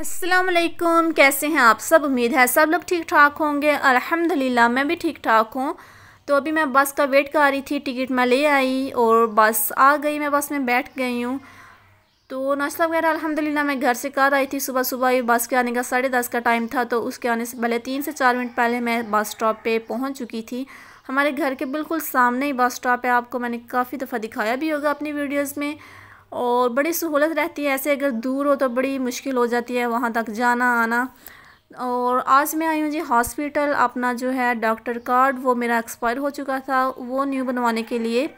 असलकुम कैसे हैं आप सब उम्मीद है सब लोग ठीक ठाक होंगे अल्हम्दुलिल्लाह मैं भी ठीक ठाक हूँ तो अभी मैं बस का वेट कर रही थी टिकट मैं ले आई और बस आ गई मैं बस में बैठ गई हूँ तो नाश्ता वगैरह अल्हम्दुलिल्लाह मैं घर से कर आई थी सुबह सुबह ही बस के आने का साढ़े दस का टाइम था तो उसके आने से पहले तीन से चार मिनट पहले मैं बस स्टॉप पर पहुँच चुकी थी हमारे घर के बिल्कुल सामने ही बस स्टॉप है आपको मैंने काफ़ी दफ़ा दिखाया भी होगा अपनी वीडियोज़ में और बड़ी सहूलत रहती है ऐसे अगर दूर हो तो बड़ी मुश्किल हो जाती है वहाँ तक जाना आना और आज मैं आई हूँ जी हॉस्पिटल अपना जो है डॉक्टर कार्ड वो मेरा एक्सपायर हो चुका था वो न्यू बनवाने के लिए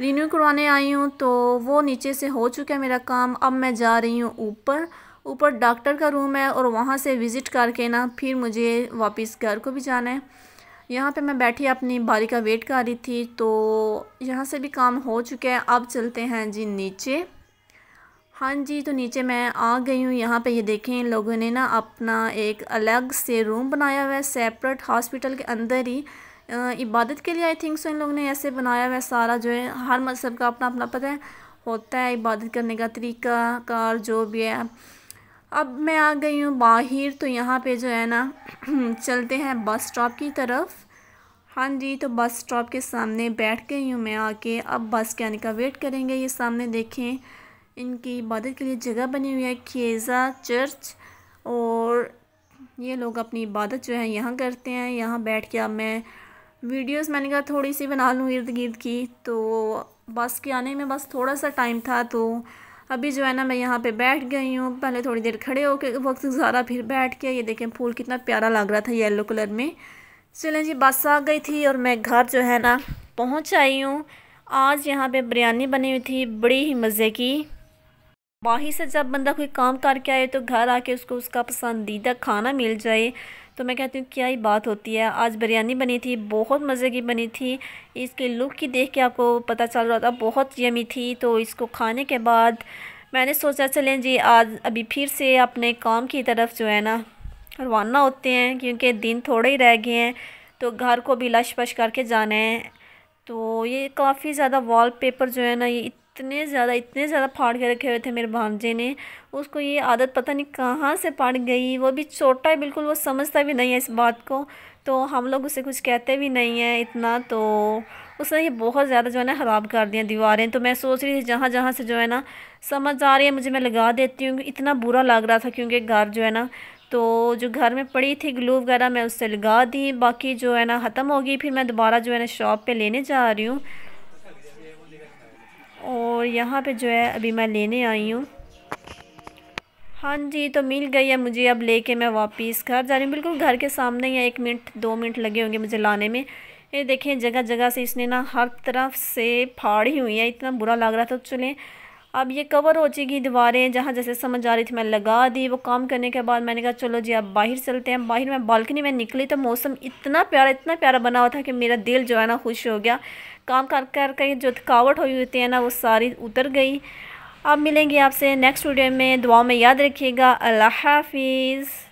रीन्यू करवाने आई हूँ तो वो नीचे से हो चुका है मेरा काम अब मैं जा रही हूँ ऊपर ऊपर डॉक्टर का रूम है और वहाँ से विज़िट करके ना फिर मुझे वापस घर को भी जाना है यहाँ पे मैं बैठी अपनी बारी का वेट कर रही थी तो यहाँ से भी काम हो चुका है अब चलते हैं जी नीचे हाँ जी तो नीचे मैं आ गई हूँ यहाँ पे ये देखें इन लोगों ने ना अपना एक अलग से रूम बनाया हुआ है सेपरेट हॉस्पिटल के अंदर ही इबादत के लिए आई थिंक सो इन लोगों ने ऐसे बनाया हुआ है सारा जो है हर मजहब का अपना अपना पता है होता है इबादत करने का तरीका कार जो भी है अब मैं आ गई हूँ बाहिर तो यहाँ पे जो है ना चलते हैं बस स्टॉप की तरफ हाँ जी तो बस स्टॉप के सामने बैठ गई हूँ मैं आके अब बस के आने का वेट करेंगे ये सामने देखें इनकी इबादत के लिए जगह बनी हुई है खेजा चर्च और ये लोग अपनी इबादत जो है यहाँ करते हैं यहाँ बैठ के अब मैं वीडियोस मैंने कहा थोड़ी सी बना लूँ इर्द गिर्द की तो बस के आने में बस थोड़ा सा टाइम था तो अभी जो है ना मैं यहाँ पे बैठ गई हूँ पहले थोड़ी देर खड़े होकर वक्त गुजारा फिर बैठ के ये देखें फूल कितना प्यारा लग रहा था येलो कलर में चलें जी बस आ गई थी और मैं घर जो है ना पहुँच आई हूँ आज यहाँ पे बिरयानी बनी हुई थी बड़ी ही मज़े की बाहर से जब बंदा कोई काम करके आए तो घर आके उसको उसका पसंदीदा खाना मिल जाए तो मैं कहती हूँ क्या ही बात होती है आज बिरयानी बनी थी बहुत मज़े की बनी थी इसके लुक की देख के आपको पता चल रहा था बहुत यमी थी तो इसको खाने के बाद मैंने सोचा चलें जी आज अभी फिर से अपने काम की तरफ जो है ना रवाना होते हैं क्योंकि दिन थोड़े ही रह गए हैं तो घर को भी लश पश करके जाना है तो ये काफ़ी ज़्यादा वॉलपेपर जो है ना ये इतने ज़्यादा इतने ज़्यादा फाड़ के रखे हुए थे मेरे भांजे ने उसको ये आदत पता नहीं कहाँ से पड़ गई वो भी छोटा है बिल्कुल वो समझता भी नहीं है इस बात को तो हम लोग उसे कुछ कहते भी नहीं हैं इतना तो उसने ये बहुत ज़्यादा जो है ना ख़राब कर दिया दीवारें तो मैं सोच रही थी जहाँ जहाँ से जो है ना समझ आ रही है मुझे मैं लगा देती हूँ इतना बुरा लग रहा था क्योंकि घर जो है ना तो जो घर में पड़ी थी ग्लू वगैरह मैं उससे लगा दी बाकी जो है ना ख़त्म होगी फिर मैं दोबारा जो है ना शॉप पर लेने जा रही हूँ और यहाँ पे जो है अभी मैं लेने आई हूँ हाँ जी तो मिल गई है मुझे अब लेके मैं वापस घर जा रही हूँ बिल्कुल घर के सामने या एक मिनट दो मिनट लगे होंगे मुझे लाने में ये देखें जगह जगह से इसने ना हर तरफ से फाड़ी हुई है इतना बुरा लग रहा था तो चलें अब ये कवर हो चुकी दीवारें जहाँ जैसे समझ आ रही थी मैं लगा दी वो काम करने के बाद मैंने कहा चलो जी अब बाहर चलते हैं बाहर मैं बालकनी में निकली तो मौसम इतना प्यारा इतना प्यारा बना हुआ था कि मेरा दिल जो है ना खुश हो गया काम कर कर के जो थकावट हुई होती है ना वो सारी उतर गई अब मिलेंगे आपसे नेक्स्ट वीडियो में दुआ में याद रखिएगा अल्लाह हाफिज़